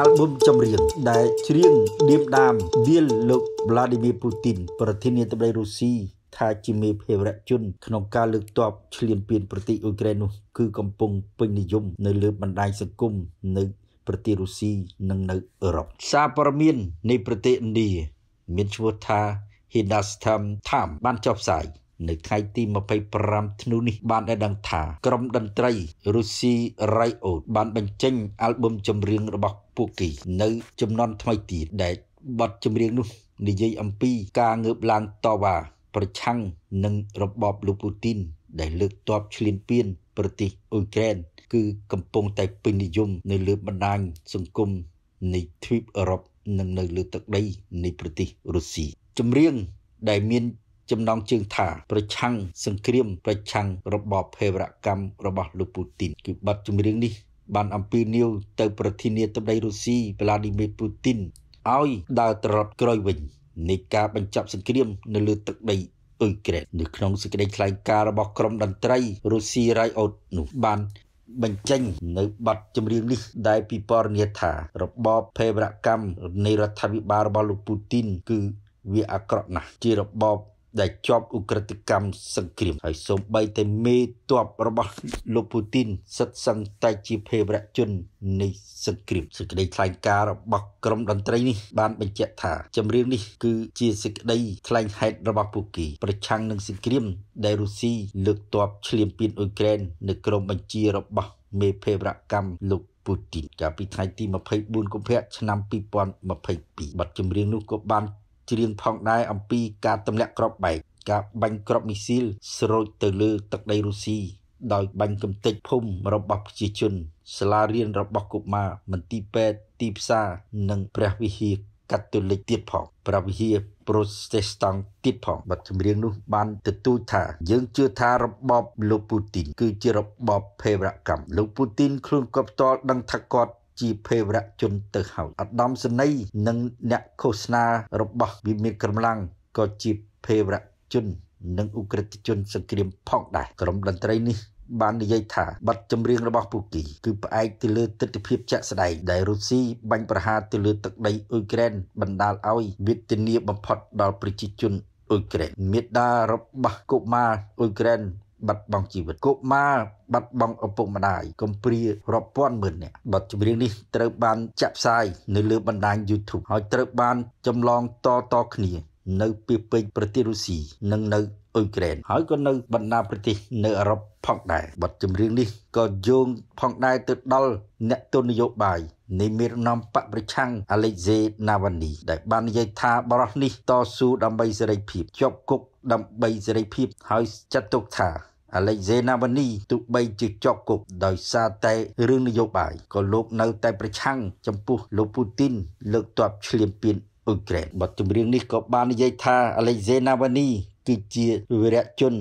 លប៊ុនចម្រៀងដែលច្រៀងឌៀមដាមដៀលលោក Vladimir Putin ប្រធានាធិបតីរុស្ស៊ីថាជាមេភេរជន ក្នុងការលើកទ័ពឈ្លានពានប្រទេសអ៊ុយក្រែននោះ គឺកំពុងពេញនិយមនៅលើបណ្ដាញសង្គមនៅប្រទេសរុស្ស៊ីនិងនៅអឺរ៉ុបសារព័ត៌មាន នៃប្រទេសឥណ្ឌាមានឈ្មោះថា Hindustan Times បានចុះផ្សាយនៅថ្ងៃទី25ធ្នូនេះបានដឹងថាក្រុមតន្ត្រីរុស្ស៊ី Riot បានបញ្ចេញអាល់ប៊ុមចម្រៀងរបស់ពួកគេនៅចំនួនថ្មីទៀតដែលបទចម្រៀងនោះនិយាយអំពីការងើបឡើងតវ៉ាប្រឆាំងនឹងរបបលោកពូទីន ដែលលើកទ័ពឈ្លានពានប្រទេសអ៊ុយក្រែនគឺកំពុងតែពេញនិយមនៅលើបណ្ដាញសង្គមនៃទ្វីបអឺរ៉ុបនិងនៅលើទឹកដីនៃប្រទេសរុស្ស៊ីចម្រៀងដែលមានចំណងជើងថា ប្រឆាំងសង្គ្រាមប្រឆាំងរបបភេរវកម្មរបស់លោកពូទីនគឺបទចម្រៀងនេះបានអំពាវនាវទៅប្រធានាធិបតីរុស្ស៊ីវ្លាឌីមៀពូទីនឲ្យដើរត្រឡប់ក្រោយវិញនៃការបញ្ចប់សង្គ្រាម នៅលើទឹកដីអ៊ុយក្រែននៅក្នុងសេចក្តីថ្លែងការណ៍របស់ក្រុមតន្ត្រីរុស្ស៊ីរ៉ៃអូតនោះបានបញ្ចេញនៅប័ណ្ណចម្រៀងនេះដែលពិពណ៌នាថា របបភេរវកម្មនៃរដ្ឋាភិបាលរបស់លោកពូទីន គឺវាអាក្រក់ណាស់ជារបបដែលជាប់អ ுக ្រិតកម្មសង្គ្រាមហើយសូម្បីតែមេតបរបស់លោកពូទីនសិតសឹងតែជាភេរវជននៃសង្គ្រាមសេចក្តីថ្លែងការណ៍របស់ក្រុមតន្ត្រីនេះបានបញ្ជាក់ថា ចម្រៀងនេះគឺជាសេចក្តីថ្លែងហេតុរបស់ពួកគេប្រឆាំងនឹងសង្គ្រាមដែលរុស្ស៊ីលើកទ័ពឈ្លានពានអ៊ុយក្រែន នៅក្រោមបញ្ជារបស់ មេភេរវកម្មលោកពូទីន កាលពីថ្ងៃទី24កុម្ភៈឆ្នាំ2022បទចម្រៀងនោះក៏បានច្រៀងផងដែរអំពីការទម្លាក់គ្រាប់បែកការបាញ់គ្រាប់មីស៊ីល ស្រោចទៅលើទឹកដីរុស្ស៊ីដោយបាញ់កំទេចភូមិរបស់ប្រជាជនសាលារៀនរបស់កុមារមន្ទីរពេទ្យទីផ្សារនិងព្រះវិហារកាតូលិកទៀតផងព្រះវិហារប្រូទេសតង់ទៀតផងបទចម្រៀងនោះបានទទូចថាយើងជឿថារបបលោកពូទីនគឺជារបបភេរវកម្មលោកពូទីនខ្លួនគាត់ផ្ទាល់ដឹងថាគាត់ជាភេរវជនទៅហើយឧត្តមសេនីយ៍និងអ្នកឃោសនារបស់ វិមានកម្លាំងក៏ជាភេរវជន និងអ ுக ្រិតជន សង្គ្រាមផងដែរក្រុមតន្ត្រីនេះបាននិយាយថាបទចម្រៀងរបស់ពូគីគឺផ្អែកទៅលើទស្សនវិជ្ជាស្ដែងដែលរុស្ស៊ីបាញ់ប្រហារទៅលើទឹកដីអ៊ុយក្រែនបណ្ដាលឲ្យវេទនាបំផុតដល់ប្រជាជនអ៊ុយក្រែនមេដារបស់កុមារអ៊ុយក្រែនបាត់បង់ជីវិតកុមារបាត់បង់ឪពុកម្ដាយកំព្រារាប់ពាន់ម៉ឺននាក់បទចម្រៀងនេះត្រូវបានចាក់ផ្សាយនៅលើបណ្ដាញ YouTube ហើយត្រូវបានចម្លងតតគ្នា នៅពីពេញប្រទេសរុស្ស៊ីនិងនៅអ៊ុយក្រែនហើយក៏នៅបណ្ដាប្រទេសនៅអឺរ៉ុបផងដែរបទចម្រៀងនេះក៏យោងផងដែរទៅដល់អ្នកទស្សនយោបាយនៃមេរនាំបប្រឆាំងអាឡិចសេណាវ៉ានី ដែលបាននិយាយថាបរិះនេះតស៊ូដើម្បីសេរីភាពជាប់គុកដើម្បីសេរីភាពហើយចាត់ទុកថាអាឡិចសេណាវ៉ានីទោះបីជាជាប់គុកដោយសារតែរឿងនយោបាយក៏លោកនៅតែប្រឆាំងចំពោះលោកពូទីនលើកទ័ពឈ្លានពានអ៊ុយក្រែនបទចម្រៀងនេះក៏បាននិយាយថាអាឡិចសេណាវ៉ានីគឺជាវីរៈជន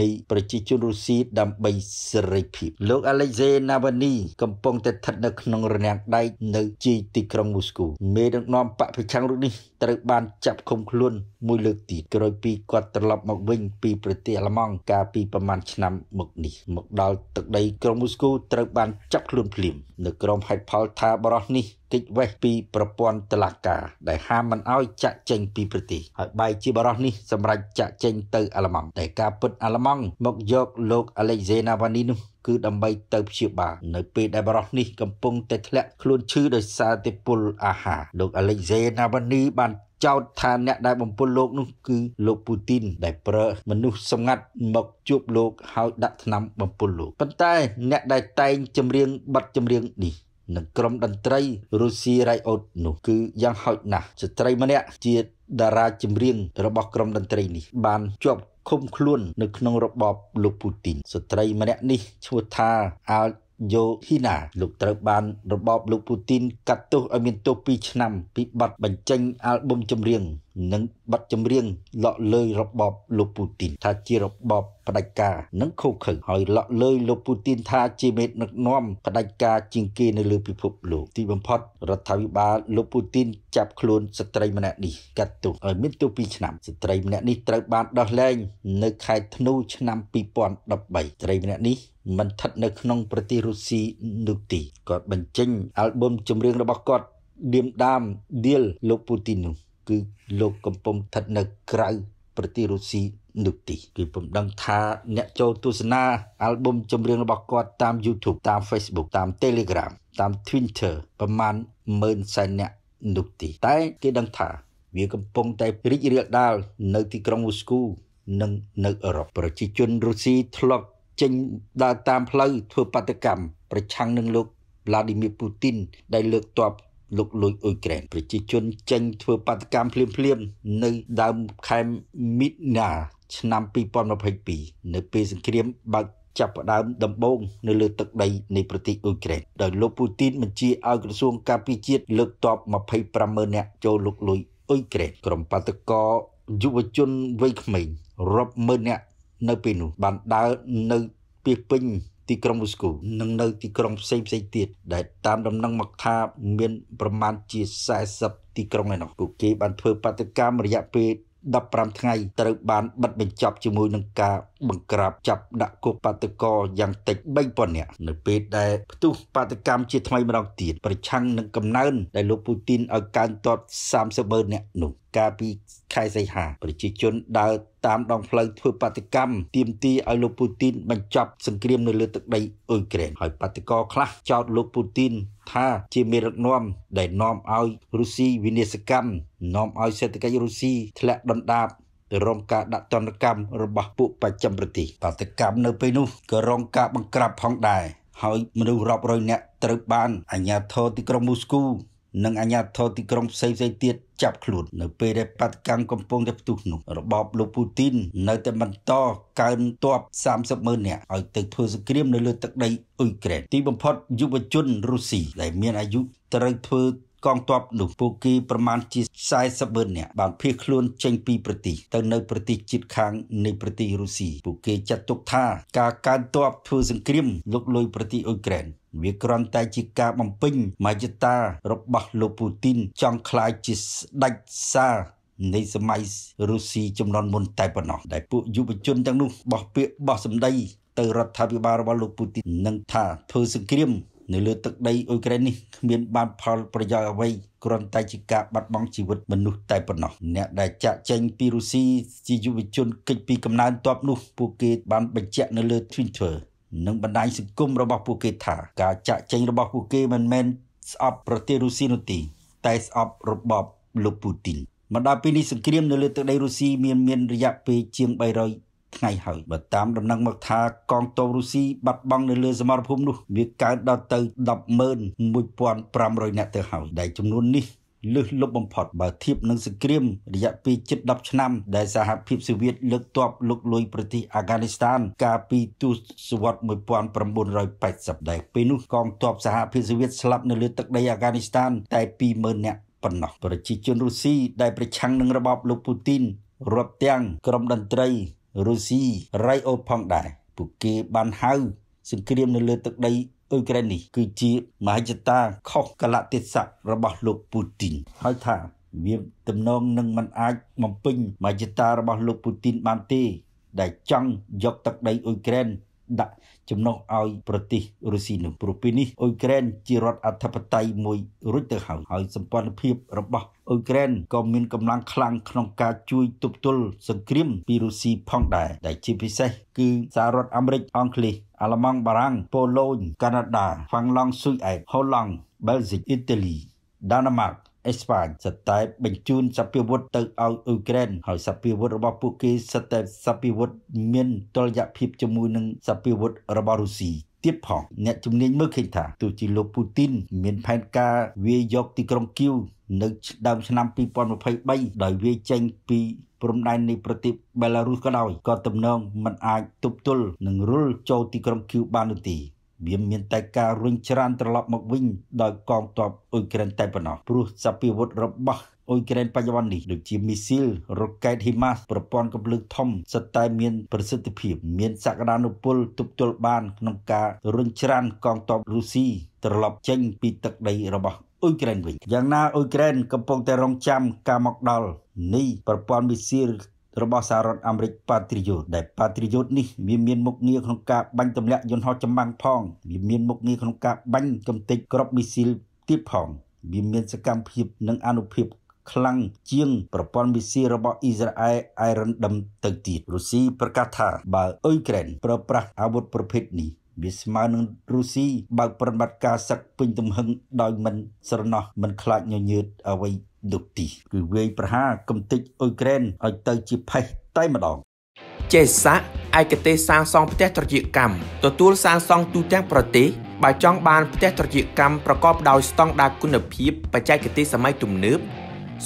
នៃប្រជាជនរុស្ស៊ីដើម្បីសេរីភាពលោកអាឡិចសេណាវ៉ានី កំពុងតែស្ថិតនៅក្នុងរណាំងដែកនៅជីទីក្រុងមូស្គូមេដឹកនាំបកប្រឆាំងរូបនេះត្រូវបានចាប់ឃុំខ្លួន មួយលើកទៀតក្រោយពីគាត់ត្រឡប់មកវិញ ពីប្រទេសអាល្លឺម៉ង់កាលពីប្រមាណឆ្នាំមកនេះ មកដល់ទឹកដីក្រុងមូស្គូត្រូវបានចាប់ខ្លួនភ្លាមនៅក្រោមហេតុផលថាបរិះនេះគេចវេះពីប្រព័ន្ធតឡាការ ដែលហាមមិនអោយចាក់ចេញពីប្រទេសហើយបែជាបរោះនេះសម្រាប់ចាក់ចេញទៅ អាល្លឺម៉ង់តែការពុតអាល្លឺម៉ង់មកយកលោកអាឡិចសេណាវ៉ានីនោះគឺដើម្បីទៅព្យាបាលនៅពេលដែលបរិះនេះកំពុងតែធ្លាក់ខ្លួនឈឺដោយសារទេពុលអាហារលោកអាឡិចសេណាវ៉ានី បានចោទថាអ្នកដែលបំពុលលោកនោះគឺលោកពូទីន ដែលប្រើមនុស្សសម្ងាត់មកជួបលោកហើយដាក់ថ្នាំបំពុលលោកប៉ុន្តែ អ្នកដែលតែងចម្រៀងបတ်ចម្រៀងនេះនិងក្រុមតន្ត្រីរុស្ស៊ីរ៉ៃអូតនោះគឺយ៉ាងហោចណាស់ស្ត្រីម្នាក់ជាតារាចម្រៀងរបស់ក្រុមតន្ត្រីនេះបានជាប់ឃុំខ្លួន នៅក្នុងរបបលោកពូទីនស្ត្រី ម្នាក់នេះឈ្មោះថាអាល់យូហ៊ីណា លោកត្រូវបានរបបលោកពូទីន កាត់ទោសឲ្យមានទោស2ឆ្នាំពីបទបញ្ចេញអាល់ប៊ុមចម្រៀងនិងប័ណ្ណចម្រៀងលក់លើយរបបលោកពូទីនថាជារបបផ្ដាច់ការនិងខូខើហើយលក់លើយលោកពូទីន ថាជាមេដឹកនាំផ្ដាច់ការជាងគេនៅលើពិភពលោកទីបំផុតរដ្ឋាភិបាលលោកពូទីនចាប់ខ្លួនស្ត្រី ម្នាក់នេះកាត់ទោសឲ្យមានទោស2ឆ្នាំស្ត្រីម្នាក់នេះត្រូវបានដោះលែងនៅខែធ្នូ ឆ្នាំ2013ស្ត្រីម្នាក់នេះមិនស្ថិតនៅក្នុងប្រទេសរុស្ស៊ីនោះទេគាត់បញ្ចេញអាល់ប៊ុមចម្រៀងរបស់គាត់ឌៀមដាមឌៀលលោកពូទីននោះគឺលោកកំពុងស្ថិតនៅក្រៅប្រទេសរុស្ស៊ីនោះទីគឺពំដឹងថាអ្នកចូលទស្សនា អាល់ប៊ុមចម្រៀងរបស់គាត់តាម YouTube តាម Facebook តាម Telegram តាម Twitter ប្រមាណ14000នាក់នោះទី តែគេដឹងថា វាកំពុងតែរីករាលដាលនៅទីក្រុងមូស្គូនិង នៅអឺរ៉ុបប្រជាជនរុស្ស៊ីធ្លាប់ចេញដើរតាមផ្លូវធ្វើបាតកម្មប្រឆាំងនឹងលោក Vladimir Putin ដែលលើកទ័ពលុកលុយអ៊ុយក្រែនប្រជាជនចេញធ្វើបាតកម្មភ្លាមភ្លាមនៅដើមខែមិថុនាឆ្នាំ2022នៅពេលសង្គ្រាមបើកចាប់ផ្ដើម ដំបូង នៅលើទឹកដីនៃប្រទេសអ៊ុយក្រែនដោយលោកពូទីនបញ្ជាឲ្យក្រសួងការពារជាតិលើកទ័ព250000នាក់ចូលលុកលុយអ៊ុយក្រែនក្រុមបាតកោយុវជនវ័យក្មេងរាប់ម៉ឺននាក់នៅពេលនោះបានដើរនៅពីពេញទីក្រុងវូស្គូនិងនៅទីក្រុងផ្សេងផ្សេងទៀតដែលតាមដំណឹងមកថាមានប្រមាណជា40ទីក្រុងឯណោះពួកគេបានធ្វើបាតកម្មរយៈពេល15ថ្ងៃត្រូវបានបិទបញ្ចប់ជាមួយនឹងការបង្ក្រាបចាប់ដាក់គុកបាតកោយ៉ាងតិច3000នាក់នៅពេលដែលផ្ទុះបាតកម្មជាថ្មីម្ដងទៀតប្រឆាំងនឹងកំណើនដែលលោកពូទីនឲ្យកើនតត300000នាក់នោះកាលពីខែសីហាប្រជាជនដើរតាមដងផ្លូវធ្វើបាតកម្មទាមទារឲ្យលោកពូទីនបញ្ចប់សង្គ្រាមនៅលើទឹកដីអ៊ុយក្រែនហើយបាតកោខ្លះចោទលោកពូទីន ថាជាមេដឹកនាំដែលនាំឲ្យរុស្ស៊ីវិនិស្សកម្មនាំឲ្យសេដ្ឋកិច្ចរុស្ស៊ីធ្លាក់ដុនដាបទៅរងការដាក់ទណ្ឌកម្មរបស់ពួកបច្ចឹមប្រទេសបាតកម្មនៅពេលនោះក៏រងការបង្ក្រាបផងដែរហើយមនុស្សរាប់រយនាក់ត្រូវបានអាជ្ញាធរទីក្រុងមូស្គូនិងអាជ្ញាធរទីក្រុងផ្សេងៗទៀតចាប់ខ្លួន នៅពេលដែលបាតកម្មកំពុងតែផ្ទុះនោះរបបលោកពូទីននៅតែបន្តកើនទ័ព30ម៉ឺននាក់ឲ្យទៅធ្វើសង្គ្រាម នៅលើទឹកដីអ៊ុយក្រែនទីបំផុតយុវជនរុស្ស៊ីដែលមានអាយុត្រូវធ្វើកងទ័ពនោះពួកគេប្រមាណជា40,000នាក់បានភៀសខ្លួនចេញ ពីប្រទេសទៅនៅប្រទេសជិតខាងនៃប្រទេសរុស្ស៊ីពួកគេចាត់ទុកថាការកើនទ័ពធ្វើសង្គ្រាមលុកលុយប្រទេសអ៊ុយក្រែនវាគ្រាន់តែជាការបំពេញមហិច្ឆតារបស់លោកពូទីនចង់ក្លាយជាស្ដេចសានៃសម័យរុស្ស៊ីចំនួនមុនតែប៉ុណ្ណោះដែលពួកយុវជនទាំងនោះបោះពាក្យបោះសម្ដីទៅរដ្ឋាភិបាលរបស់លោកពូទីននឹងថាធ្វើសង្គ្រាមនៅលើទឹកដីអ៊ុយក្រែននេះគ្មានបានផលប្រយោជន៍អ្វីគ្រាន់តែជាការបាត់បង់ជីវិតមនុស្សតែប៉ុណ្ណោះអ្នកដែលចាក់ចែងពីរុស្ស៊ីជាយុវជនគេចពីកំណើនតបនោះពួកគេបានបញ្ជាក់នៅលើ Twitter និងបណ្ដាញសង្គមរបស់ពួកគេថា ការចាក់ចែងរបស់ពួកគេមិនមែនស្អប់ប្រទេសរុស្ស៊ីនោះទេតែស្អប់របបលោកពូទីនមកដល់ពេលនេះសង្គ្រាមនៅលើទឹកដីរុស្ស៊ីមានមានរយៈពេលជាង300ថ្ងៃហើយបើតាមដំណឹងមកថាកងទ័ពរុស្ស៊ីបាត់បង់នៅលើសមរភូមិនោះវាកើតដល់ទៅ101500នាក់ទៅហើយដែលចំនួននេះលើសលប់បំផុតបើធៀបនឹងសង្គ្រាមរយៈពេលជិត10ឆ្នាំដែលសហភាពសូវៀតលើកទ័ពលុកលុយប្រទេសអាហ្គានីស្ថាន កាលពីទសវត្ស1980ដែរពេលនោះកងទ័ពសហភាពសូវៀតស្លាប់នៅលើទឹកដីអាហ្គានីស្ថាន តែ20000នាក់ប៉ុណ្ណោះប្រជាជនរុស្ស៊ីដែលប្រឆាំងនឹងរបបលោកពូទីនរាប់ទាំងក្រុមតន្ត្រីរុស្ស៊ីរ៉ៃអូផងដែរពួកគេបានហៅសង្គ្រាមនៅលើទឹកដីអ៊ុយក្រែននេះគឺជាមហិច្ឆតាខុសកលៈទេសៈរបស់លោកពូទីនហើយថាវាទំនងនឹងមិនអាចបំពេញមហិច្ឆតារបស់លោកពូទីនបានទេដែលចង់យកទឹកដីអ៊ុយក្រែនដាក់ចំណុះឲ្យប្រទេសរុស្ស៊ីនោះព្រោះពេលនេះអ៊ុយក្រែនជារដ្ឋអធិបតេយ្យមួយរួចទៅហើយហើយសម្ព័ន្ធភាព របស់អ៊ុយក្រែនក៏មានកម្លាំងខ្លាំងក្នុងការជួយទប់ទល់សង្គ្រាមពីរុស្ស៊ីផងដែរដែលជាពិសេស គឺសហរដ្ឋអាមេរិកអង់គ្លេសអាល្លឺម៉ង់បារាំងប៉ូឡូញកាណាដាហ្វាំងឡង់ស៊ុយអែតហូឡង់បែលហ្សិកអ៊ីតាលី ដាណាម៉ាកអេស្ប៉ាញសិតតែបញ្ជូនសព្វាវុធទៅឲ្យអ៊ុយក្រែនហើយសព្វាវុធរបស់ពួកគេសិតតែសព្វាវុធមានតុល្យភាពជាមួយនឹងសព្វាវុធរបស់រុស្ស៊ីៀតផងអ្នកជំនាញមើលឃើញថាទោះជាលោកពូទីនមានផែនការវាយយកទីក្រុងគីវនៅដើមឆ្នាំ2023ដោយវាចេញពីព្រំដែននៃប្រទេសបេឡារុសក៏ដោយក៏ទំនងមិនអាចទប់ទល់នឹងរុលចូលទីក្រុងគីវបាននោះទេវាមានតែការរុញច្រានត្រឡប់មកវិញដោយកងទ័ពអ៊ុយក្រែនតែប៉ុណ្ណោះព្រោះសព្វាវុធរបស់អ៊ុយក្រែនបច្ចុប្បន្ននេះដូចជាមីស៊ីលរ៉ុកែត HIMARS ប្រព័ន្ធកម្លាំងធំសុទ្ធតែ មាន ប្រសិទ្ធភាពមានសក្តានុពលទប់ទល់បានក្នុងការរុញច្រានកងទ័ពរុស្ស៊ីត្រឡប់ចេញ ពីទឹកដីរបស់អ៊ុយក្រែនវិញយ៉ាងណាអ៊ុយក្រែនកំពុងតែរងចាំ ការមកដល់នៃប្រព័ន្ធមីស៊ីលរបស់សហរដ្ឋអាមេរិក Patriot ដែល Patriot នេះវាមានមុខងារក្នុងការបាញ់ទម្លាក់យន្តហោះចម្បាំងផងវាមានមុខងារក្នុងការបាញ់កំទេចគ្រាប់មីស៊ីលទៀតផងវាមានសកម្មភាពនិងអនុភាព ខ្លាំងជាងប្រព័ន្ធមីស៊ីលរបស់អ៊ីស្រាអែល Iron Dome ទៅទៀតរុស្ស៊ីប្រកាសថាបើអ៊ុយក្រែន ប្រើប្រាស់អាវុធប្រភេទនេះវាស្មើនឹងរុស្ស៊ីបើកប្រតិបត្តិការសឹកពេញទំហឹងដោយមិនស្រណោះមិនខ្លាចញញើតអ្វីដូទីគឺវាយប្រហារកំទេចអ៊ុយក្រែនឲ្យទៅ ជាផេះតែម្ដងចេសាឯកទេសសាងសង់ផ្ទះត្រចៀកកម្មទទួលសាងសង់ទូទាំងប្រទេសបើចង់បានផ្ទះត្រចៀកកម្មប្រកបដោយស្តង់ដារគុណភាពបច្ចេកទេសសម័យទំនើប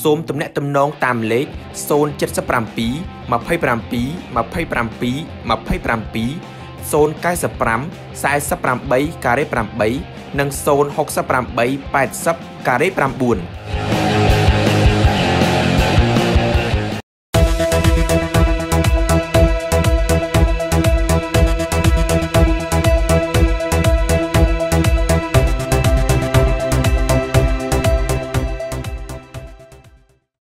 សូមទំនាក់ទំនងតាមលេខ077 27 27 27 095 48ការ៉េ8និង068 80ការ៉េ9